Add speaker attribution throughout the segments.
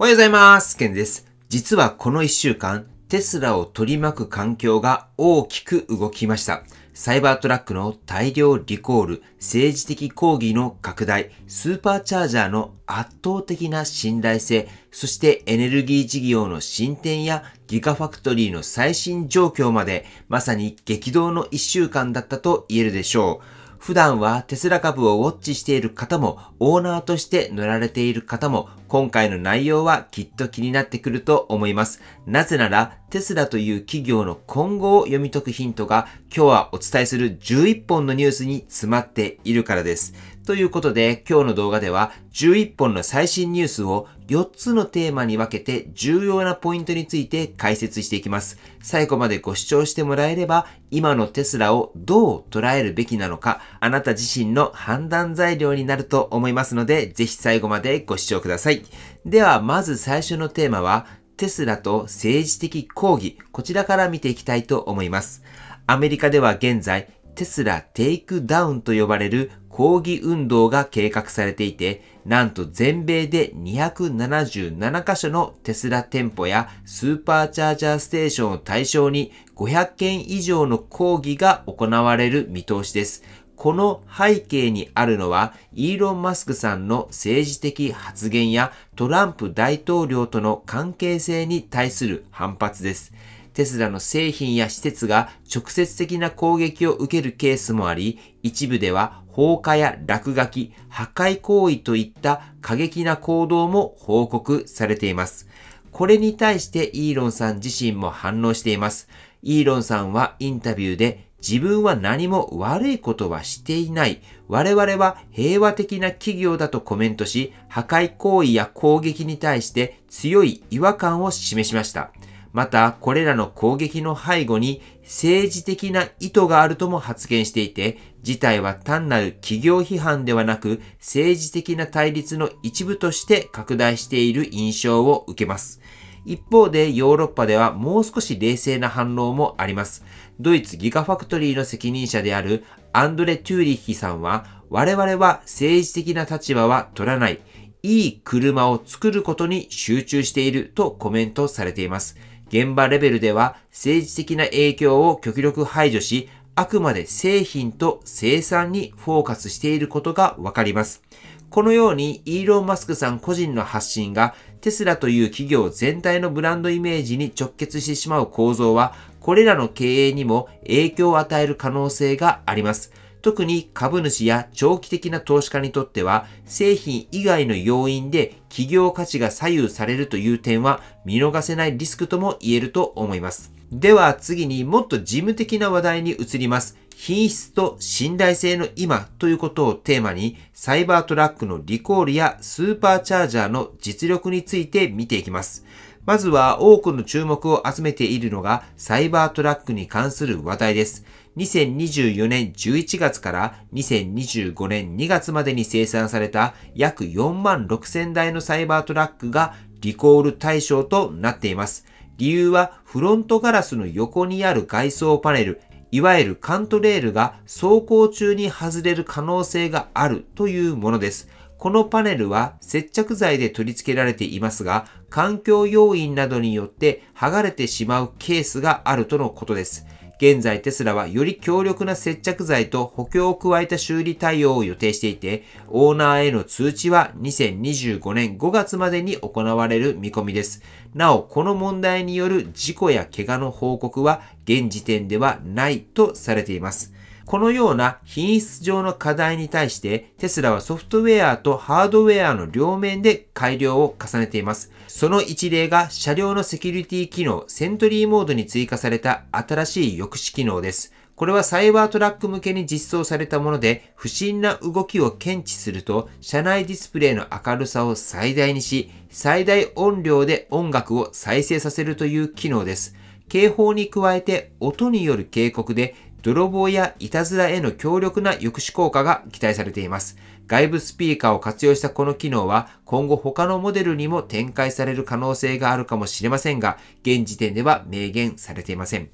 Speaker 1: おはようございます。ケンです。実はこの1週間、テスラを取り巻く環境が大きく動きました。サイバートラックの大量リコール、政治的抗議の拡大、スーパーチャージャーの圧倒的な信頼性、そしてエネルギー事業の進展やギガファクトリーの最新状況まで、まさに激動の1週間だったと言えるでしょう。普段はテスラ株をウォッチしている方も、オーナーとして乗られている方も、今回の内容はきっと気になってくると思います。なぜなら、テスラという企業の今後を読み解くヒントが、今日はお伝えする11本のニュースに詰まっているからです。ということで、今日の動画では11本の最新ニュースを4つのテーマに分けて重要なポイントについて解説していきます。最後までご視聴してもらえれば、今のテスラをどう捉えるべきなのか、あなた自身の判断材料になると思いますので、ぜひ最後までご視聴ください。では、まず最初のテーマは、テスラと政治的抗議、こちらから見ていきたいと思います。アメリカでは現在、テスラテイクダウンと呼ばれる抗議運動が計画されていて、なんと全米で277カ所のテスラ店舗やスーパーチャージャーステーションを対象に500件以上の抗議が行われる見通しです。この背景にあるのは、イーロン・マスクさんの政治的発言やトランプ大統領との関係性に対する反発です。テスラの製品や施設が直接的な攻撃を受けるケースもあり、一部では放火や落書き、破壊行為といった過激な行動も報告されています。これに対してイーロンさん自身も反応しています。イーロンさんはインタビューで自分は何も悪いことはしていない。我々は平和的な企業だとコメントし、破壊行為や攻撃に対して強い違和感を示しました。また、これらの攻撃の背後に政治的な意図があるとも発言していて、事態は単なる企業批判ではなく、政治的な対立の一部として拡大している印象を受けます。一方でヨーロッパではもう少し冷静な反応もあります。ドイツギガファクトリーの責任者であるアンドレ・トゥーリッヒさんは、我々は政治的な立場は取らない。いい車を作ることに集中しているとコメントされています。現場レベルでは政治的な影響を極力排除し、あくまで製品と生産にフォーカスしていることがわかります。このようにイーロン・マスクさん個人の発信がテスラという企業全体のブランドイメージに直結してしまう構造はこれらの経営にも影響を与える可能性があります。特に株主や長期的な投資家にとっては、製品以外の要因で企業価値が左右されるという点は見逃せないリスクとも言えると思います。では次にもっと事務的な話題に移ります。品質と信頼性の今ということをテーマに、サイバートラックのリコールやスーパーチャージャーの実力について見ていきます。まずは多くの注目を集めているのがサイバートラックに関する話題です。2024年11月から2025年2月までに生産された約4万6000台のサイバートラックがリコール対象となっています。理由はフロントガラスの横にある外装パネル、いわゆるカントレールが走行中に外れる可能性があるというものです。このパネルは接着剤で取り付けられていますが、環境要因などによって剥がれてしまうケースがあるとのことです。現在テスラはより強力な接着剤と補強を加えた修理対応を予定していて、オーナーへの通知は2025年5月までに行われる見込みです。なお、この問題による事故や怪我の報告は現時点ではないとされています。このような品質上の課題に対してテスラはソフトウェアとハードウェアの両面で改良を重ねています。その一例が車両のセキュリティ機能セントリーモードに追加された新しい抑止機能です。これはサイバートラック向けに実装されたもので、不審な動きを検知すると、車内ディスプレイの明るさを最大にし、最大音量で音楽を再生させるという機能です。警報に加えて音による警告で泥棒やいたずらへの強力な抑止効果が期待されています。外部スピーカーを活用したこの機能は今後他のモデルにも展開される可能性があるかもしれませんが、現時点では明言されていません。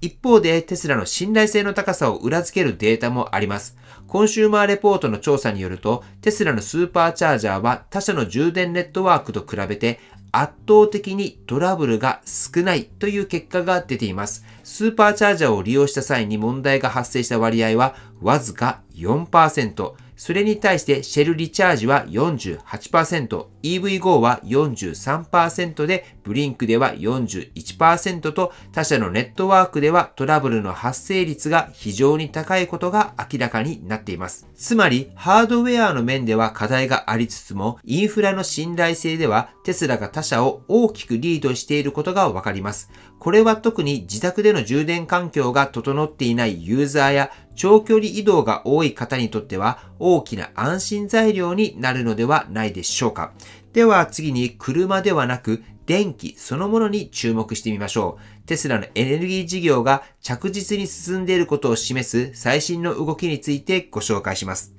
Speaker 1: 一方でテスラの信頼性の高さを裏付けるデータもあります。コンシューマーレポートの調査によると、テスラのスーパーチャージャーは他社の充電ネットワークと比べて圧倒的にトラブルが少ないという結果が出ています。スーパーチャージャーを利用した際に問題が発生した割合はわずか4%。それに対してシェルリチャージは48%、EVGO は43%で、ブリンクでは41%と、他社のネットワークではトラブルの発生率が非常に高いことが明らかになっています。つまり、ハードウェアの面では課題がありつつも、インフラの信頼性ではテスラが他社を大きくリードしていることがわかります。これは特に自宅での充電環境が整っていないユーザーや長距離移動が多い方にとっては大きな安心材料になるのではないでしょうか。では次に車ではなく電気そのものに注目してみましょう。テスラのエネルギー事業が着実に進んでいることを示す最新の動きについてご紹介します。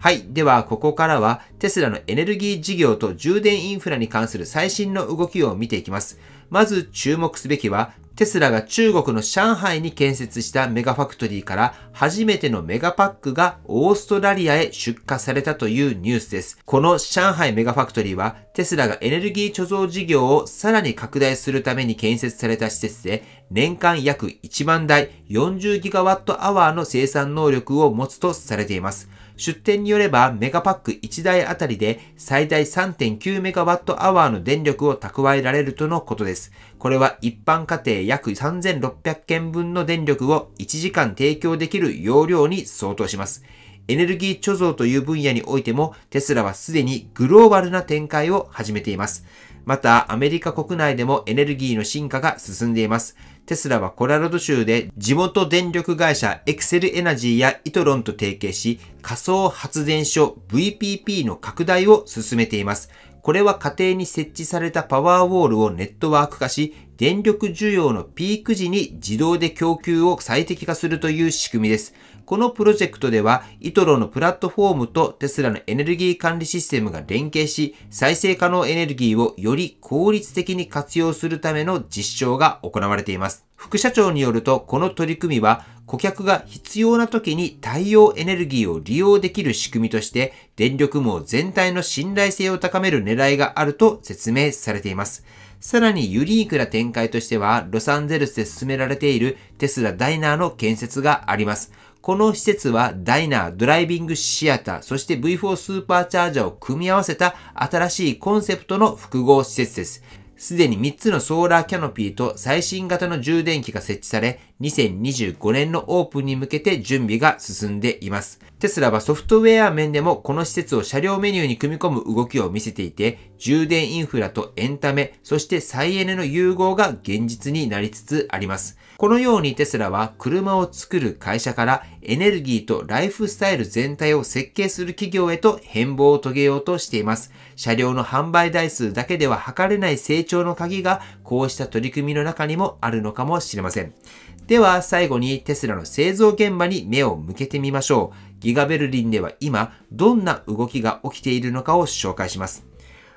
Speaker 1: はい。では、ここからはテスラのエネルギー事業と充電インフラに関する最新の動きを見ていきます。まず注目すべきはテスラが中国の上海に建設したメガファクトリーから初めてのメガパックがオーストラリアへ出荷されたというニュースです。この上海メガファクトリーはテスラがエネルギー貯蔵事業をさらに拡大するために建設された施設で年間約1万台40ギガワットアワーの生産能力を持つとされています。出店によればメガパック1台あたりで最大3 9 m w ーの電力を蓄えられるとのことです。これは一般家庭約3600件分の電力を1時間提供できる容量に相当します。エネルギー貯蔵という分野においてもテスラはすでにグローバルな展開を始めています。また、アメリカ国内でもエネルギーの進化が進んでいます。テスラはコラロド州で地元電力会社エクセルエナジーやイトロンと提携し、仮想発電所 VPP の拡大を進めています。これは家庭に設置されたパワーウォールをネットワーク化し、電力需要のピーク時に自動で供給を最適化するという仕組みです。このプロジェクトでは、イトロのプラットフォームとテスラのエネルギー管理システムが連携し、再生可能エネルギーをより効率的に活用するための実証が行われています。副社長によると、この取り組みは、顧客が必要な時に太陽エネルギーを利用できる仕組みとして、電力網全体の信頼性を高める狙いがあると説明されています。さらにユニークな展開としては、ロサンゼルスで進められているテスラダイナーの建設があります。この施設はダイナー、ドライビングシアター、そして V4 スーパーチャージャーを組み合わせた新しいコンセプトの複合施設です。すでに3つのソーラーキャノピーと最新型の充電器が設置され、2025年のオープンに向けて準備が進んでいます。テスラはソフトウェア面でもこの施設を車両メニューに組み込む動きを見せていて、充電インフラとエンタメ、そして再エネの融合が現実になりつつあります。このようにテスラは車を作る会社からエネルギーとライフスタイル全体を設計する企業へと変貌を遂げようとしています。車両の販売台数だけでは測れない成長の鍵がこうした取り組みの中にもあるのかもしれません。では最後にテスラの製造現場に目を向けてみましょう。ギガベルリンでは今、どんな動きが起きているのかを紹介します。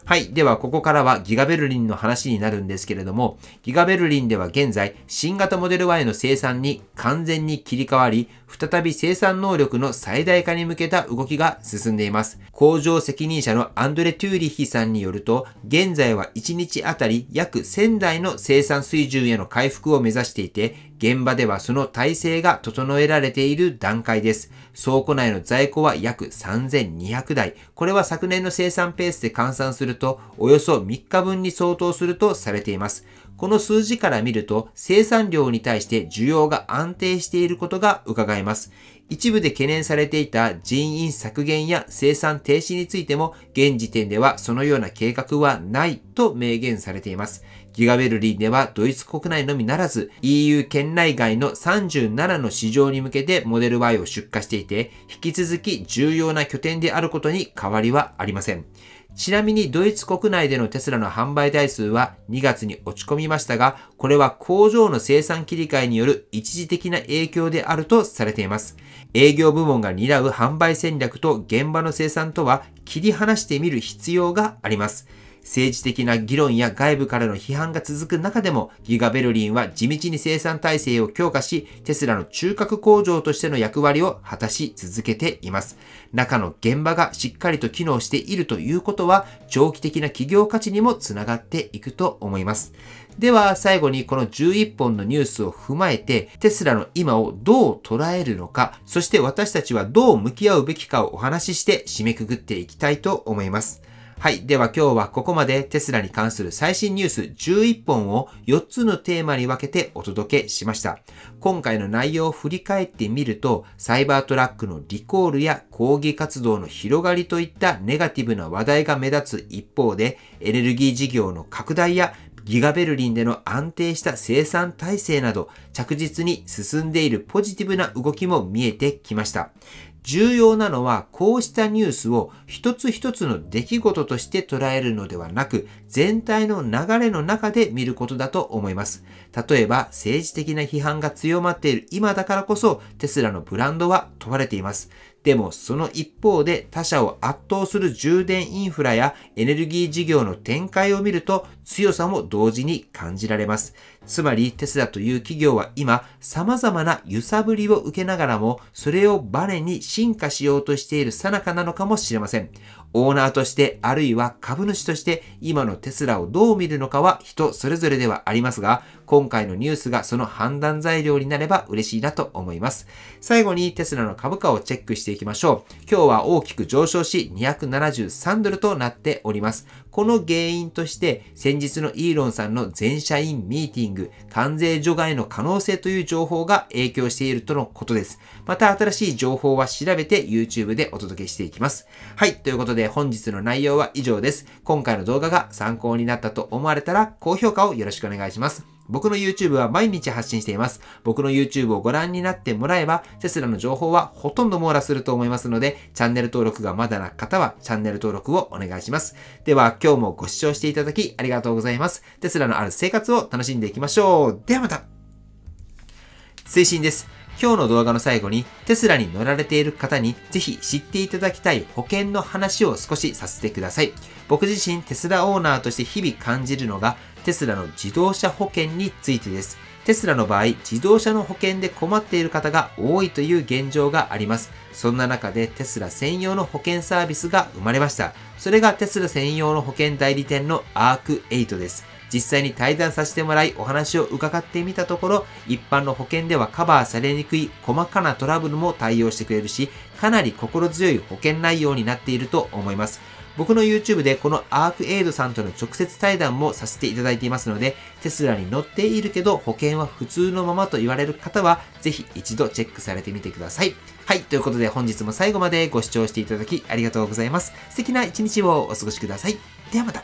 Speaker 1: はい。では、ここからはギガベルリンの話になるんですけれども、ギガベルリンでは現在、新型モデル Y の生産に完全に切り替わり、再び生産能力の最大化に向けた動きが進んでいます。工場責任者のアンドレ・トゥーリヒさんによると、現在は1日あたり約1000台の生産水準への回復を目指していて、現場ではその体制が整えられている段階です。倉庫内の在庫は約3200台。これは昨年の生産ペースで換算すると、およそ3日分に相当するとされています。この数字から見ると、生産量に対して需要が安定していることが伺えます。一部で懸念されていた人員削減や生産停止についても、現時点ではそのような計画はないと明言されています。ギガベルリーではドイツ国内のみならず EU 圏内外の37の市場に向けてモデル Y を出荷していて、引き続き重要な拠点であることに変わりはありません。ちなみにドイツ国内でのテスラの販売台数は2月に落ち込みましたが、これは工場の生産切り替えによる一時的な影響であるとされています。営業部門が担う販売戦略と現場の生産とは切り離してみる必要があります。政治的な議論や外部からの批判が続く中でも、ギガベルリンは地道に生産体制を強化し、テスラの中核工場としての役割を果たし続けています。中の現場がしっかりと機能しているということは、長期的な企業価値にもつながっていくと思います。では最後にこの11本のニュースを踏まえてテスラの今をどう捉えるのか、そして私たちはどう向き合うべきかをお話しして締めくくっていきたいと思います。はい。では今日はここまでテスラに関する最新ニュース11本を4つのテーマに分けてお届けしました。今回の内容を振り返ってみると、サイバートラックのリコールや抗議活動の広がりといったネガティブな話題が目立つ一方で、エネルギー事業の拡大やギガベルリンでの安定した生産体制など着実に進んでいるポジティブな動きも見えてきました。重要なのはこうしたニュースを一つ一つの出来事として捉えるのではなく、全体の流れの中で見ることだと思います。例えば政治的な批判が強まっている今だからこそテスラのブランドは問われています。でもその一方で他社を圧倒する充電インフラやエネルギー事業の展開を見ると強さも同時に感じられます。つまりテスラという企業は今様々な揺さぶりを受けながらもそれをバネに進化しようとしている最中なのかもしれません。オーナーとしてあるいは株主として今のテスラをどう見るのかは人それぞれではありますが今回のニュースがその判断材料になれば嬉しいなと思います。最後にテスラの株価をチェックしていきましょう。今日は大きく上昇し273ドルとなっております。この原因として先日のイーロンさんの全社員ミーティング、関税除外の可能性という情報が影響しているとのことです。また新しい情報は調べて YouTube でお届けしていきます。はい、ということで本日の内容は以上です。今回の動画が参考になったと思われたら高評価をよろしくお願いします。僕の YouTube は毎日発信しています。僕の YouTube をご覧になってもらえば、テスラの情報はほとんど網羅すると思いますので、チャンネル登録がまだな方はチャンネル登録をお願いします。では、今日もご視聴していただきありがとうございます。テスラのある生活を楽しんでいきましょう。ではまた推進です。今日の動画の最後にテスラに乗られている方にぜひ知っていただきたい保険の話を少しさせてください。僕自身テスラオーナーとして日々感じるのがテスラの自動車保険についてです。テスラの場合、自動車の保険で困っている方が多いという現状があります。そんな中でテスラ専用の保険サービスが生まれました。それがテスラ専用の保険代理店のアーク8です。実際に対談させてもらいお話を伺ってみたところ、一般の保険ではカバーされにくい細かなトラブルも対応してくれるし、かなり心強い保険内容になっていると思います。僕の YouTube でこのアークエイドさんとの直接対談もさせていただいていますので、テスラに乗っているけど保険は普通のままと言われる方は、ぜひ一度チェックされてみてください。はい、ということで本日も最後までご視聴していただきありがとうございます。素敵な一日をお過ごしください。ではまた。